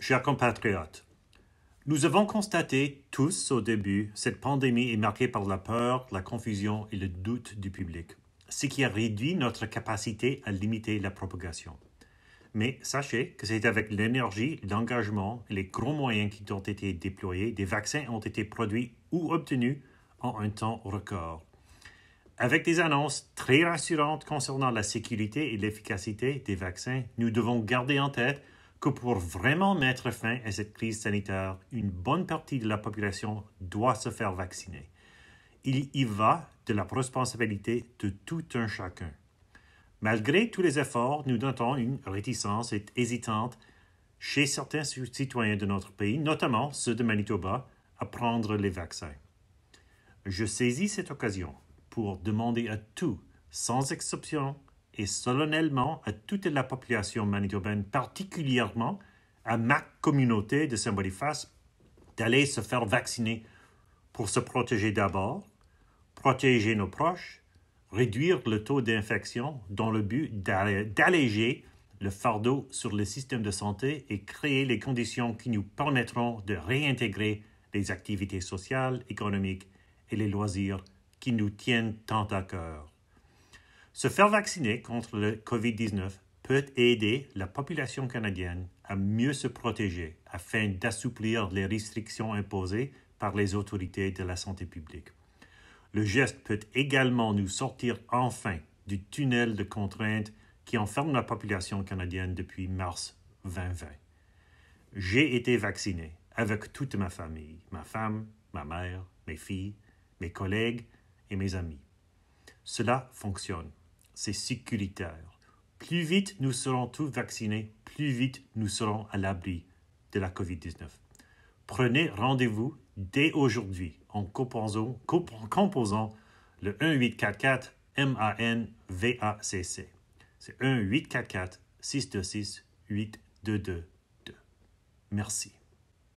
Chers compatriotes, nous avons constaté tous au début, cette pandémie est marquée par la peur, la confusion et le doute du public, ce qui a réduit notre capacité à limiter la propagation. Mais sachez que c'est avec l'énergie, l'engagement et les grands moyens qui ont été déployés, des vaccins ont été produits ou obtenus en un temps record. Avec des annonces très rassurantes concernant la sécurité et l'efficacité des vaccins, nous devons garder en tête que pour vraiment mettre fin à cette crise sanitaire, une bonne partie de la population doit se faire vacciner. Il y va de la responsabilité de tout un chacun. Malgré tous les efforts, nous notons une réticence et hésitante chez certains citoyens de notre pays, notamment ceux de Manitoba, à prendre les vaccins. Je saisis cette occasion pour demander à tous, sans exception, et solennellement à toute la population manitobaine, particulièrement à ma communauté de Saint-Boniface, d'aller se faire vacciner pour se protéger d'abord, protéger nos proches, réduire le taux d'infection dans le but d'alléger le fardeau sur le système de santé et créer les conditions qui nous permettront de réintégrer les activités sociales, économiques et les loisirs qui nous tiennent tant à cœur. Se faire vacciner contre le COVID-19 peut aider la population canadienne à mieux se protéger afin d'assouplir les restrictions imposées par les autorités de la santé publique. Le geste peut également nous sortir enfin du tunnel de contraintes qui enferme la population canadienne depuis mars 2020. J'ai été vacciné avec toute ma famille, ma femme, ma mère, mes filles, mes collègues et mes amis. Cela fonctionne c'est sécuritaire. Plus vite nous serons tous vaccinés, plus vite nous serons à l'abri de la COVID-19. Prenez rendez-vous dès aujourd'hui en composant, composant le 1844 MANVACC. C'est 1844 626 8222. Merci.